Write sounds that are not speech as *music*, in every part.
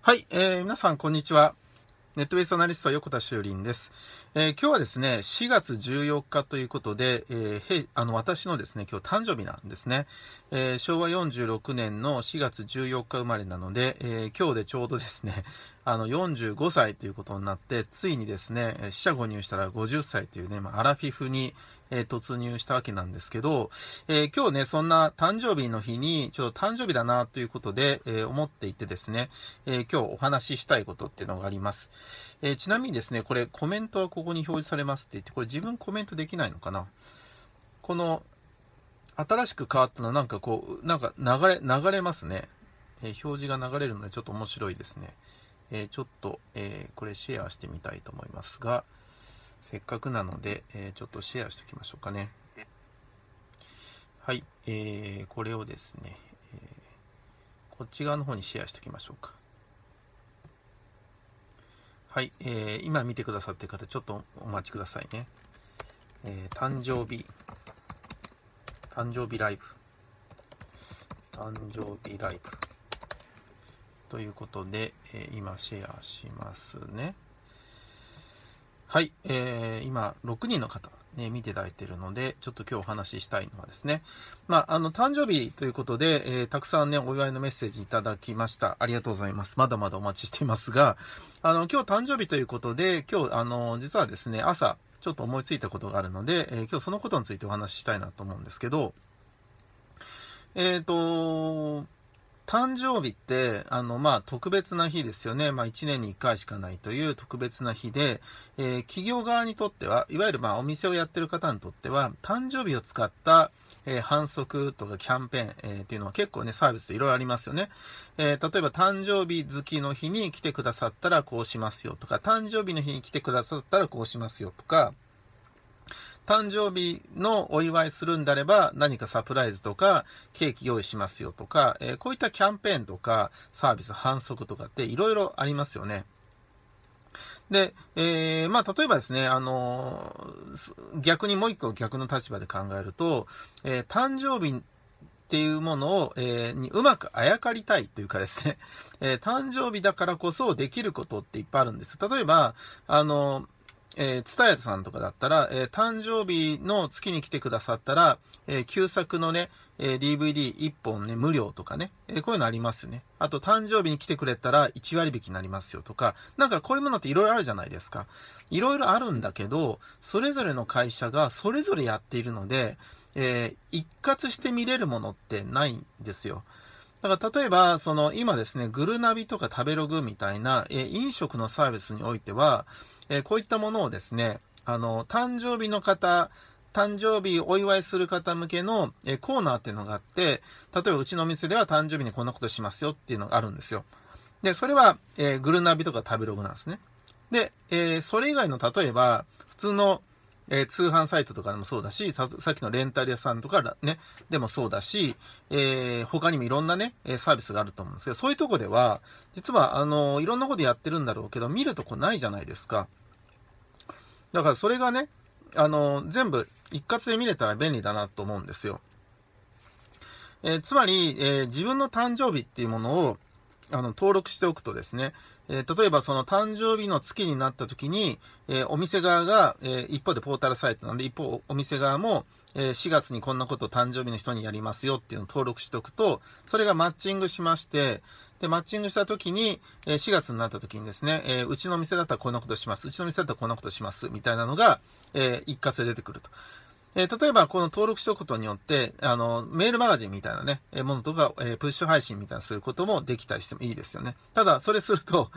はい、えー、皆さん、こんにちは。ネットベースアナリスト、横田修林です、えー、今日はですね、4月14日ということで、えー、あの私のですね、今日誕生日なんですね、えー、昭和46年の4月14日生まれなので、え今日でちょうどですね、あの45歳ということになって、ついにですね、死者誤入したら50歳というね、まあ、アラフィフにえー、突入したわけなんですけど、えー、今日ね、そんな誕生日の日に、ちょっと誕生日だなということで、えー、思っていてですね、え今日お話ししたいことっていうのがあります。えちなみにですね、これコメントはここに表示されますって言って、これ自分コメントできないのかなこの、新しく変わったのなんかこう、なんか流れ、流れますね。え表示が流れるのでちょっと面白いですね。えちょっと、えこれシェアしてみたいと思いますが、せっかくなので、えー、ちょっとシェアしておきましょうかね。はい、えー、これをですね、えー、こっち側の方にシェアしておきましょうか。はい、えー、今見てくださってる方、ちょっとお待ちくださいね。えー、誕生日、誕生日ライブ、誕生日ライブ。ということで、えー、今シェアしますね。はい、えー、今、6人の方、ね、見ていただいているので、ちょっと今日お話ししたいのはですね、まあ、あの、誕生日ということで、えー、たくさんね、お祝いのメッセージいただきました。ありがとうございます。まだまだお待ちしていますが、あの、今日誕生日ということで、今日、あの、実はですね、朝、ちょっと思いついたことがあるので、えー、今日そのことについてお話ししたいなと思うんですけど、えっ、ー、と、誕生日って、あの、まあ、特別な日ですよね。まあ、1年に1回しかないという特別な日で、えー、企業側にとっては、いわゆるまあ、お店をやってる方にとっては、誕生日を使った、えー、反則とかキャンペーン、えー、っていうのは結構ね、サービスでいろいろありますよね。えー、例えば、誕生日好きの日に来てくださったらこうしますよとか、誕生日の日に来てくださったらこうしますよとか、誕生日のお祝いするんだれば、何かサプライズとか、ケーキ用意しますよとか、えー、こういったキャンペーンとか、サービス反則とかっていろいろありますよね。で、えー、まあ、例えばですね、あのー、逆にもう一個逆の立場で考えると、えー、誕生日っていうものを、えー、にうまくあやかりたいというかですね、*laughs* え誕生日だからこそできることっていっぱいあるんです。例えば、あのえー、ツタヤさんとかだったら、えー、誕生日の月に来てくださったら、えー、旧作のね、え DVD1 本ね、無料とかね、えこういうのありますよね。あと、誕生日に来てくれたら1割引きになりますよとか、なんかこういうものっていろいろあるじゃないですか。いろいろあるんだけど、それぞれの会社がそれぞれやっているので、え一括して見れるものってないんですよ。だから例えば、その今ですね、グルナビとか食べログみたいな、え飲食のサービスにおいては、えー、こういったものをですね、あの、誕生日の方、誕生日お祝いする方向けの、えー、コーナーっていうのがあって、例えばうちのお店では誕生日にこんなことしますよっていうのがあるんですよ。で、それは、えー、グルナビとか食べログなんですね。で、えー、それ以外の例えば、普通のえー、通販サイトとかでもそうだし、さっきのレンタル屋さんとかね、でもそうだし、えー、他にもいろんなね、サービスがあると思うんですけど、そういうとこでは、実は、あの、いろんなことやってるんだろうけど、見るとこないじゃないですか。だからそれがね、あの、全部一括で見れたら便利だなと思うんですよ。えー、つまり、えー、自分の誕生日っていうものを、あの、登録しておくとですね、えー、例えばその誕生日の月になった時に、えー、お店側が、えー、一方でポータルサイトなんで、一方お店側も、え4月にこんなことを誕生日の人にやりますよっていうのを登録しておくと、それがマッチングしまして、で、マッチングした時に、え4月になった時にですね、えうちの店だったらこんなことします、うちの店だったらこんなことします、みたいなのが、え一括で出てくると。えー、例えばこの登録しておくことによって、あの、メールマガジンみたいなね、えものとか、えー、プッシュ配信みたいなすることもできたりしてもいいですよね。ただ、それすると、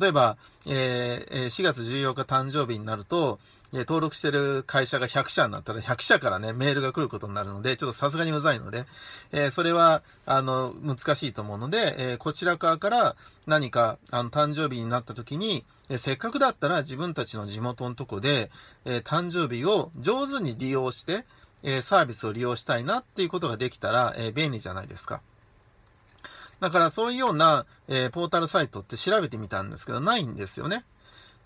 例えば、えー、4月14日誕生日になると、登録してる会社が100社になったら、100社からね、メールが来ることになるので、ちょっとさすがにうざいので、えー、それは、あの、難しいと思うので、えー、こちら側から何か、あの、誕生日になった時に、えー、せっかくだったら自分たちの地元のとこで、え誕生日を上手に利用して、えサービスを利用したいなっていうことができたら、え便利じゃないですか。だからそういうような、えポータルサイトって調べてみたんですけど、ないんですよね。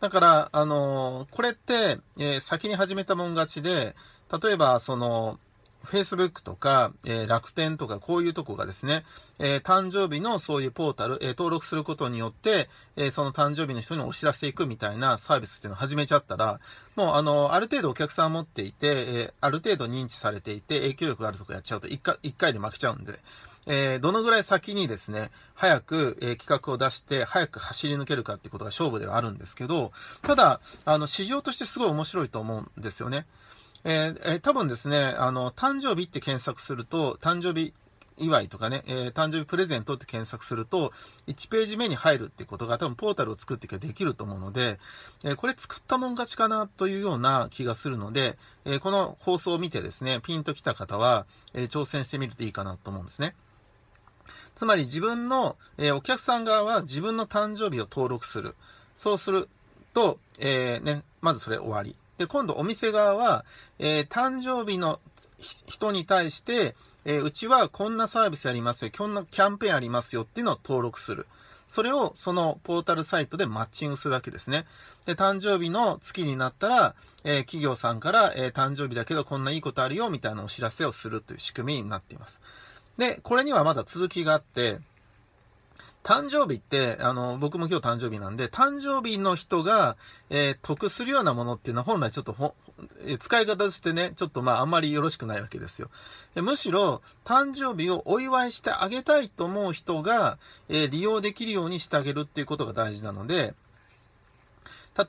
だから、あのー、これって、えー、先に始めたもん勝ちで、例えば、その、Facebook とか、えー、楽天とか、こういうとこがですね、えー、誕生日のそういうポータル、えー、登録することによって、えその誕生日の人にお知らせていくみたいなサービスっていうのを始めちゃったら、もう、あの、ある程度お客さんを持っていて、えある程度認知されていて、影響力があるとこやっちゃうと一回、一回で負けちゃうんで、えー、どのぐらい先にですね、早く、えー、企画を出して、早く走り抜けるかってことが勝負ではあるんですけど、ただ、あの、市場としてすごい面白いと思うんですよね。えー、えー、多分ですね、あの、誕生日って検索すると、誕生日祝いとかね、えー、誕生日プレゼントって検索すると、1ページ目に入るってことが多分ポータルを作っていけばできると思うので、えー、これ作ったもん勝ちかなというような気がするので、えー、この放送を見てですね、ピンときた方は、え挑戦してみるといいかなと思うんですね。つまり自分の、えー、お客さん側は自分の誕生日を登録する。そうすると、えー、ね、まずそれ終わり。で、今度お店側は、えー、誕生日の人に対して、えうちはこんなサービスありますよ、こんなキャンペーンありますよっていうのを登録する。それをそのポータルサイトでマッチングするわけですね。で、誕生日の月になったら、えー、企業さんから、えー、誕生日だけどこんないいことあるよみたいなお知らせをするという仕組みになっています。で、これにはまだ続きがあって、誕生日って、あの、僕も今日誕生日なんで、誕生日の人が、えー、得するようなものっていうのは本来ちょっとほ、え使い方としてね、ちょっとまああんまりよろしくないわけですよ。でむしろ、誕生日をお祝いしてあげたいと思う人が、えー、利用できるようにしてあげるっていうことが大事なので、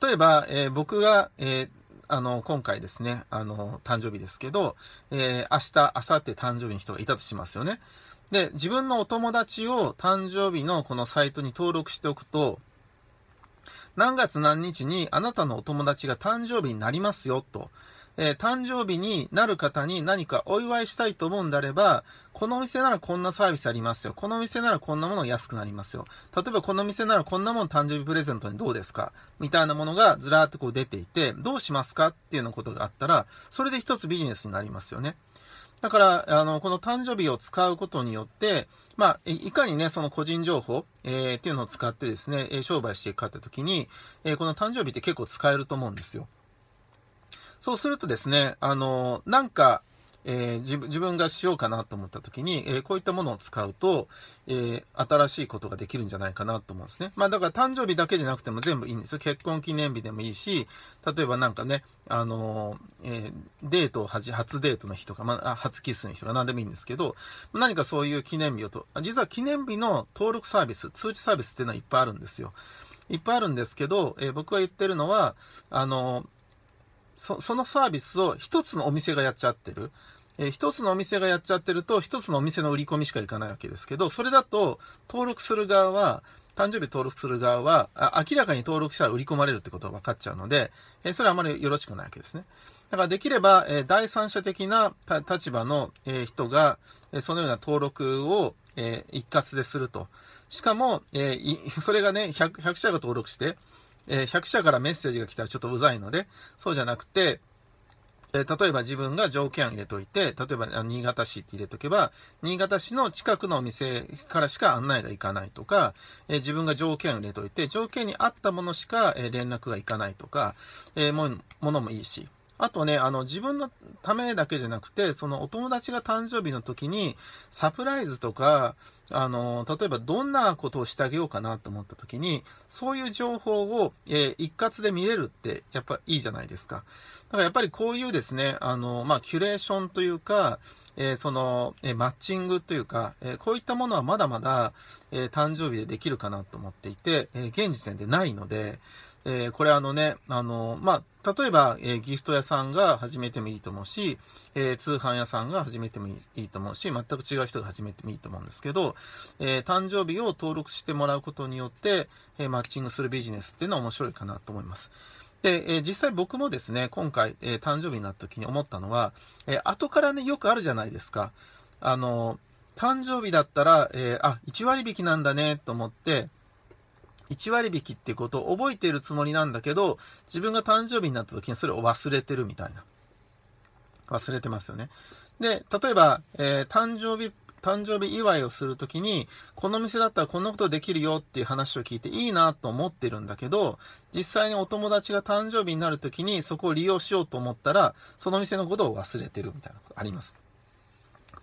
例えば、えー、僕が、えあの、今回ですね、あの、誕生日ですけど、えー、明日、明後日誕生日の人がいたとしますよね。で、自分のお友達を誕生日のこのサイトに登録しておくと、何月何日にあなたのお友達が誕生日になりますよと。えー、誕生日になる方に何かお祝いしたいと思うんであれば、この店ならこんなサービスありますよ。この店ならこんなもの安くなりますよ。例えばこの店ならこんなもの誕生日プレゼントにどうですかみたいなものがずらーっとこう出ていて、どうしますかっていうようなことがあったら、それで一つビジネスになりますよね。だから、あの、この誕生日を使うことによって、まあ、いかにね、その個人情報、えー、っていうのを使ってですね、商売していくかって時に、えー、この誕生日って結構使えると思うんですよ。そうするとですね、あの、なんか、えー、自分がしようかなと思った時に、えー、こういったものを使うと、えー、新しいことができるんじゃないかなと思うんですね。まあだから誕生日だけじゃなくても全部いいんですよ。結婚記念日でもいいし、例えばなんかね、あのえデートをはじ、初デートの日とか、まあ、初キスの日とか何でもいいんですけど、何かそういう記念日をと、実は記念日の登録サービス、通知サービスっていうのはいっぱいあるんですよ。いっぱいあるんですけど、え僕が言ってるのは、あのそそのサービスを一つのお店がやっちゃってる。えー、つのお店がやっちゃってると、一つのお店の売り込みしかいかないわけですけど、それだと、登録する側は、誕生日登録する側は、あ明らかに登録したら売り込まれるってことが分かっちゃうので、えー、それはあまりよろしくないわけですね。だからできれば、えー、第三者的な立場の、え人が、えそのような登録を、え一括ですると。しかも、え *laughs* それがね100、100社が登録して、えー、100社からメッセージが来たらちょっとうざいので、そうじゃなくて、え例えば自分が条件入れといて、例えば新潟市って入れとけば、新潟市の近くのお店からしか案内がいかないとか、え自分が条件入れといて、条件に合ったものしか、え連絡がいかないとか、えものもいいし。あとね、あの、自分のためだけじゃなくて、そのお友達が誕生日の時に、サプライズとか、あの、例えばどんなことをしてあげようかなと思った時に、そういう情報を、えー、一括で見れるって、やっぱいいじゃないですか。だからやっぱりこういうですね、あの、まあ、キュレーションというか、えー、その、えー、マッチングというか、えこういったものはまだまだ、え誕生日でできるかなと思っていて、え現時点でないので、えー、これあのね、あの、まあ、例えば、えー、ギフト屋さんが始めてもいいと思うし、えー、通販屋さんが始めてもいいと思うし、全く違う人が始めてもいいと思うんですけど、え誕生日を登録してもらうことによって、えマッチングするビジネスっていうのは面白いかなと思います。で、えー、実際僕もですね、今回、えー、誕生日になった時に思ったのは、えー、後からね、よくあるじゃないですか。あの誕生日だったら、えあ、1割引きなんだね、と思って、1割引きっていうことを覚えているつもりなんだけど、自分が誕生日になった時にそれを忘れてるみたいな。忘れてますよね。で、例えば、えー、誕生日、誕生日祝いをする時に、この店だったらこんなことできるよっていう話を聞いていいなと思ってるんだけど、実際にお友達が誕生日になる時にそこを利用しようと思ったら、その店のことを忘れてるみたいなことあります。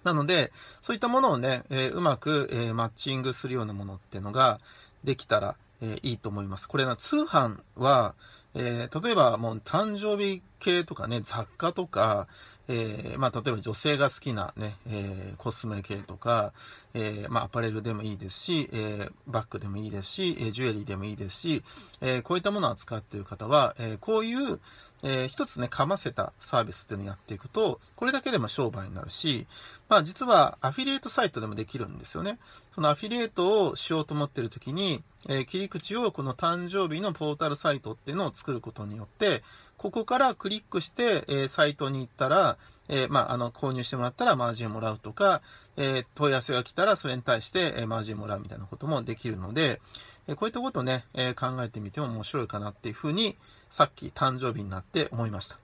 なので、そういったものをね、えー、うまく、えー、マッチングするようなものっていうのができたらえー、いいと思います。これな、通販は、えー、例えばもう誕生日系とかね、雑貨とか、えー、まあ、例えば女性が好きなね、えー、コスメ系とか、えー、まあ、アパレルでもいいですし、えバッグでもいいですし、えジュエリーでもいいですし、えこういったものを扱っている方は、えこういう、え一つね、かませたサービスっていうのをやっていくと、これだけでも商売になるし、まあ、実はアフィリエイトサイトでもできるんですよね。そのアフィリエイトをしようと思っている時に、え切り口をこの誕生日のポータルサイトっていうのを作ることによって、ここからクリックして、えー、サイトに行ったら、えー、まあ、あの、購入してもらったらマージンをもらうとか、えー、問い合わせが来たらそれに対して、えマージンもらうみたいなこともできるので、えこういったことをね、え考えてみても面白いかなっていうふうに、さっき誕生日になって思いました。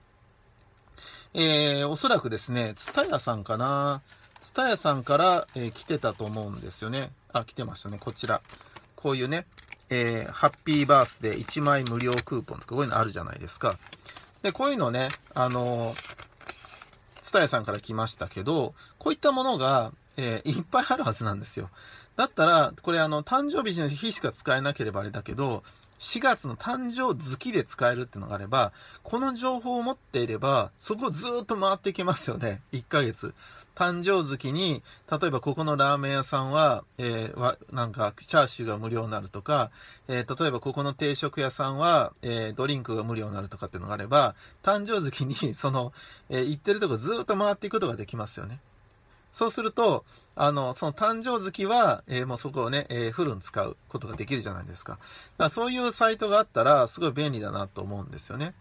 えおそらくですね、ツタヤさんかな。ツタヤさんから、え来てたと思うんですよね。あ、来てましたね。こちら。こういうね、えハッピーバースデー1枚無料クーポンとかこういうのあるじゃないですか。で、こういうのね、あの、つたやさんから来ましたけど、こういったものが、えー、いっぱいあるはずなんですよ。だったら、これあの、誕生日の日しか使えなければあれだけど、4月の誕生月で使えるっていうのがあれば、この情報を持っていれば、そこをずっと回っていけますよね。1ヶ月。誕生月に、例えばここのラーメン屋さんは、えー、なんか、チャーシューが無料になるとか、えー、例えばここの定食屋さんは、えー、ドリンクが無料になるとかっていうのがあれば、誕生月に、その、えー、行ってるとこずっと回っていくことができますよね。そうすると、あの、その誕生月は、えー、もうそこをね、えー、フルに使うことができるじゃないですか。だからそういうサイトがあったら、すごい便利だなと思うんですよね。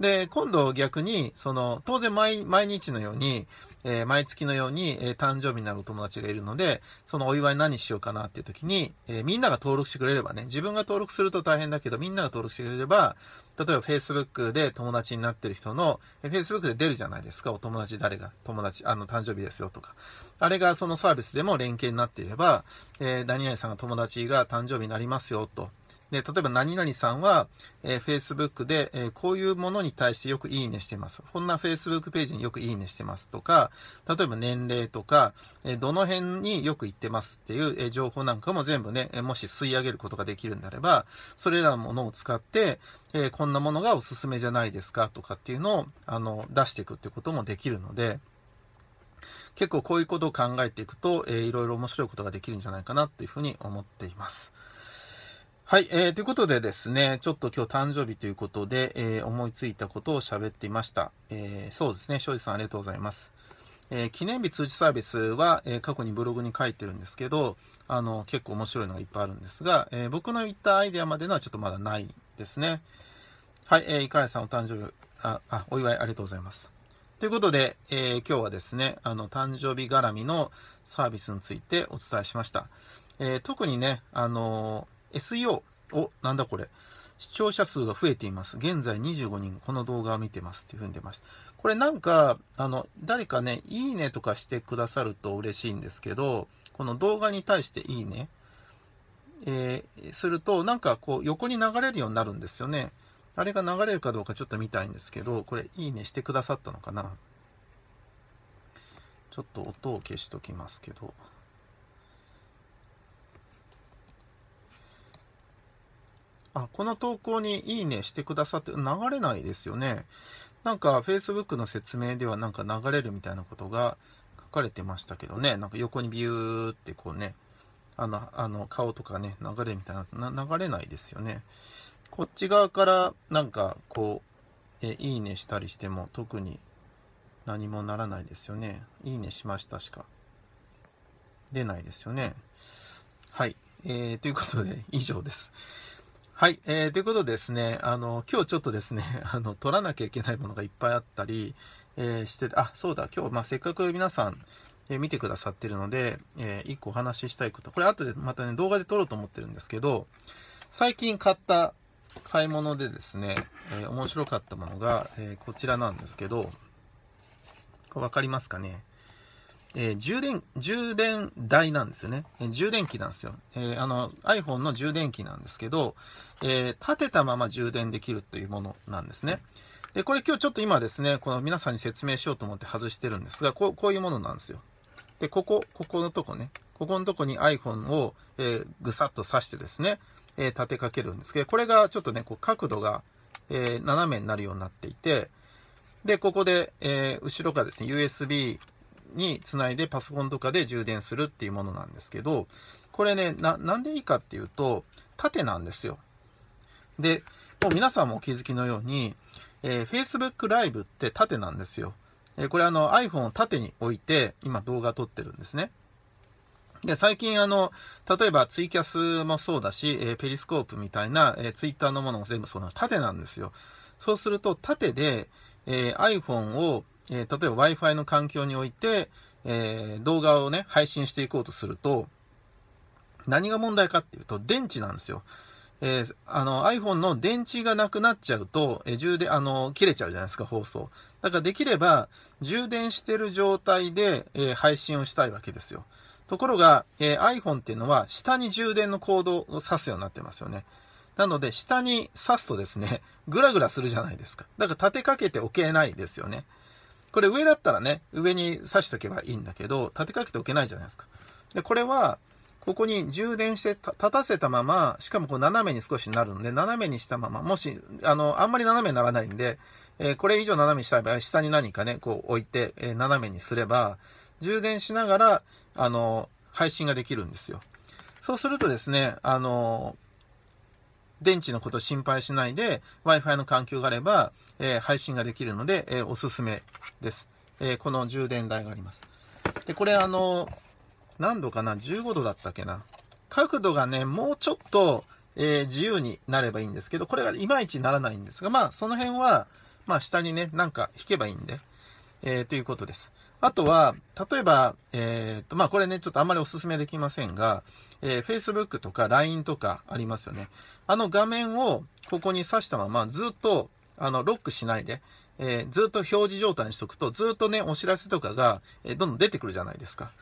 で、今度逆に、その、当然毎日のように、えー、毎月のように、えー、誕生日になるお友達がいるので、そのお祝い何しようかなっていう時に、えー、みんなが登録してくれればね、自分が登録すると大変だけど、みんなが登録してくれれば、例えば Facebook で友達になってる人の、えー、Facebook で出るじゃないですか、お友達誰が、友達、あの、誕生日ですよとか。あれがそのサービスでも連携になっていれば、えー、何々さんが友達が誕生日になりますよと、で、例えば何々さんは、えー、Facebook で、えー、こういうものに対してよくいいねしてます。こんな Facebook ページによくいいねしてますとか、例えば年齢とか、えー、どの辺によく行ってますっていう、え情報なんかも全部ね、もし吸い上げることができるんであれば、それらのものを使って、えこんなものがおすすめじゃないですかとかっていうのを、あの、出していくってこともできるので、結構こういうことを考えていくと、えー、いろいろ面白いことができるんじゃないかなというふうに思っています。はい、えー、ということでですね、ちょっと今日誕生日ということで、えー、思いついたことを喋っていました。えー、そうですね、庄司さんありがとうございます。えー、記念日通知サービスは、えー、過去にブログに書いてるんですけど、あの、結構面白いのがいっぱいあるんですが、えー、僕の言ったアイデアまでのはちょっとまだないですね。はい、えー、イカレさんお誕生日、あ、あ、お祝いありがとうございます。ということで、えー、今日はですね、あの、誕生日絡みのサービスについてお伝えしました。えー、特にね、あのー SEO。お、なんだこれ。視聴者数が増えています。現在25人この動画を見てますっていうふうに出ました。これなんか、あの、誰かね、いいねとかしてくださると嬉しいんですけど、この動画に対していいね、えー、すると、なんかこう横に流れるようになるんですよね。あれが流れるかどうかちょっと見たいんですけど、これいいねしてくださったのかな。ちょっと音を消しときますけど。あ、この投稿にいいねしてくださって流れないですよね。なんか Facebook の説明ではなんか流れるみたいなことが書かれてましたけどね。なんか横にビューってこうね、あの、あの顔とかね、流れみたいな、な流れないですよね。こっち側からなんかこう、え、いいねしたりしても特に何もならないですよね。いいねしましたしか出ないですよね。はい。えー、ということで以上です。はい、えー、ということでですね、あの、今日ちょっとですね、*laughs* あの、取らなきゃいけないものがいっぱいあったり、えー、して、あ、そうだ、今日、まあ、せっかく皆さん、えー、見てくださってるので、えー、一個お話ししたいこと、これ後でまたね、動画で撮ろうと思ってるんですけど、最近買った買い物でですね、えー、面白かったものが、えー、こちらなんですけど、わかりますかねえー、充電、充電台なんですよね。えー、充電器なんですよ。えー、あの、iPhone の充電器なんですけど、え立てたまま充電できるというものなんですね。で、これ今日ちょっと今ですね、この皆さんに説明しようと思って外してるんですが、こうこういうものなんですよ。で、ここ、ここのとこね、ここのとこに iPhone を、えぐさっと刺してですね、え立てかけるんですけど、これがちょっとね、こう角度が、え斜めになるようになっていて、で、ここで、え後ろがですね、USB につないでパソコンとかで充電するっていうものなんですけど、これね、な、なんでいいかっていうと、縦なんですよ。で、もう皆さんもお気づきのように、えー、Facebook Live って縦なんですよ。えー、これあの iPhone を縦に置いて、今動画撮ってるんですね。で、最近あの、例えばツイキャスもそうだし、えー、ペリスコープみたいな、えー、ツイッターのものも全部その縦なんですよ。そうすると、縦で、えー、iPhone をえー、例えば Wi-Fi の環境において、えー、動画をね、配信していこうとすると、何が問題かっていうと、電池なんですよ。えー、あの iPhone の電池がなくなっちゃうと、えー、充電、あの、切れちゃうじゃないですか、放送。だからできれば、充電してる状態で、えー、配信をしたいわけですよ。ところが、え iPhone っていうのは、下に充電のコードを指すようになってますよね。なので、下に挿すとですね、グラグラするじゃないですか。だから立てかけておけないですよね。これ上だったらね、上に挿しとけばいいんだけど、立てかけておけないじゃないですか。で、これは、ここに充電して立たせたまま、しかもこう斜めに少しなるんで、斜めにしたまま、もし、あの、あんまり斜めにならないんで、えー、これ以上斜めにしたい場合、下に何かね、こう置いて、えー、斜めにすれば、充電しながら、あの、配信ができるんですよ。そうするとですね、あの、電池のこと心配しないで、Wi-Fi の環境があれば、えー、配信ができるので、えー、おすすめです。えー、この充電台があります。で、これあの、何度かな ?15 度だったっけな角度がね、もうちょっと、え自由になればいいんですけど、これがいまいちならないんですが、まあ、その辺は、まあ、下にね、なんか引けばいいんで、えということです。あとは、例えば、えっ、ー、と、まあ、これね、ちょっとあんまりお勧めできませんが、えー、Facebook とか LINE とかありますよね。あの画面をここに挿したまま、ずっと、あの、ロックしないで、えー、ずっと表示状態にしとくと、ずっとね、お知らせとかが、えどんどん出てくるじゃないですか。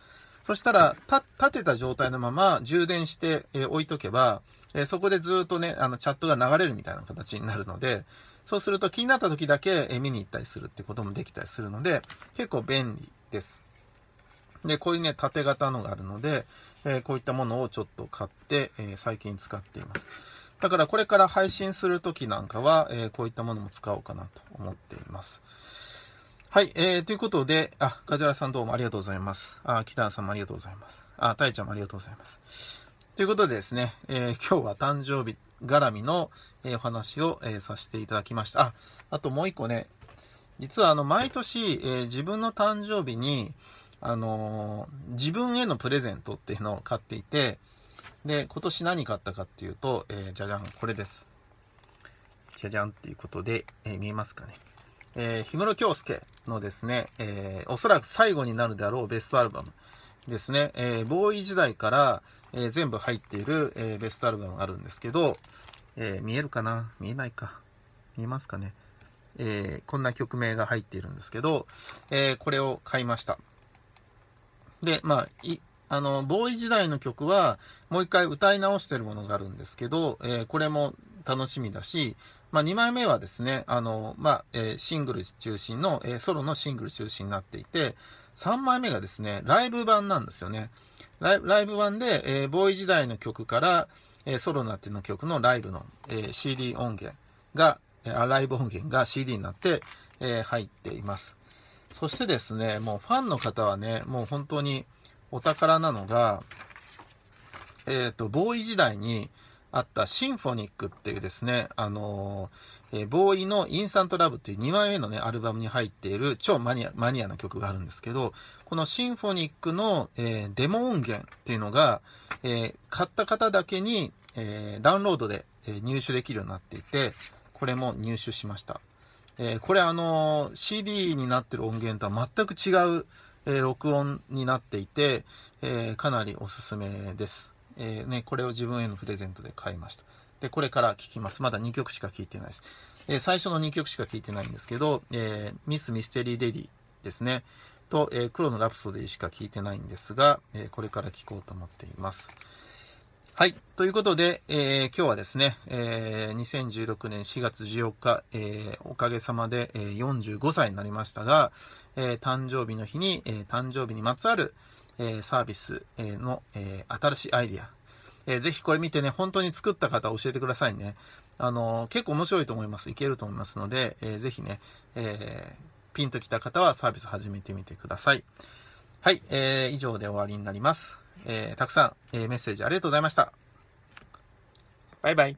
そしたら、立てた状態のまま充電して、え置いとけば、えそこでずっとね、あの、チャットが流れるみたいな形になるので、そうすると気になった時だけ見に行ったりするってこともできたりするので、結構便利です。で、こういうね、縦型のがあるので、えー、こういったものをちょっと買って、えー、最近使っています。だからこれから配信するときなんかは、えー、こういったものも使おうかなと思っています。はい、えー、ということで、あ、ガジュラさんどうもありがとうございます。あ、キタンさんもありがとうございます。あ、タイちゃんもありがとうございます。ということでですね、えー、今日は誕生日絡みの、えー、お話を、えー、させていただきました。あ、あともう一個ね、実はあの、毎年、え自分の誕生日に、あの自分へのプレゼントっていうのを買っていて、で、今年何買ったかっていうと、えじゃじゃん、これです。じゃじゃんっていうことで、え見えますかね。え氷室京介のですね、えおそらく最後になるであろうベストアルバム、ですね、えー、ボーイ時代から、えー、全部入っている、えー、ベストアルバムがあるんですけど、え見えるかな見えないか見えますかね、えこんな曲名が入っているんですけど、えこれを買いました。で、まあ、い、あの、ボーイ時代の曲は、もう一回歌い直してるものがあるんですけど、えこれも楽しみだし、まあ、2枚目はですね、あの、まあ、えシングル中心の、えソロのシングル中心になっていて、3枚目がですね、ライブ版なんですよね。ライブ版で、えー、ボーイ時代の曲から、えー、ソロになっての曲のライブの、えー、CD 音源が、えー、ライブ音源が CD になって、えー、入っています。そしてですね、もうファンの方はね、もう本当にお宝なのが、えっ、と、ボーイ時代に、あったシンフォニックっていうですね、あのー、えボーイのインスタントラブっていう2枚目のね、アルバムに入っている超マニア、マニアな曲があるんですけど、このシンフォニックの、えー、デモ音源っていうのが、えー、買った方だけに、えダウンロードで、え入手できるようになっていて、これも入手しました。えこれあの CD になってる音源とは全く違う、え録音になっていて、えかなりおすすめです。えー、ね、これを自分へのプレゼントで買いました。で、これから聴きます。まだ2曲しか聴いてないです。えー、最初の2曲しか聴いてないんですけど、えー、ミス・ミステリー・レディですね。と、え黒のラプソディしか聴いてないんですが、えこれから聴こうと思っています。はい。ということで、え今日はですね、え2016年4月14日、えおかげさまで、え45歳になりましたが、え誕生日の日に、え誕生日にまつわる、えサービスの、え新しいアイディア、えー、ぜひこれ見てね、本当に作った方教えてくださいね。あの結構面白いと思います。いけると思いますので、えー、ぜひね、えー、ピンときた方はサービス始めてみてください。はい、えー、以上で終わりになります。えー、たくさん、えメッセージありがとうございました。バイバイ。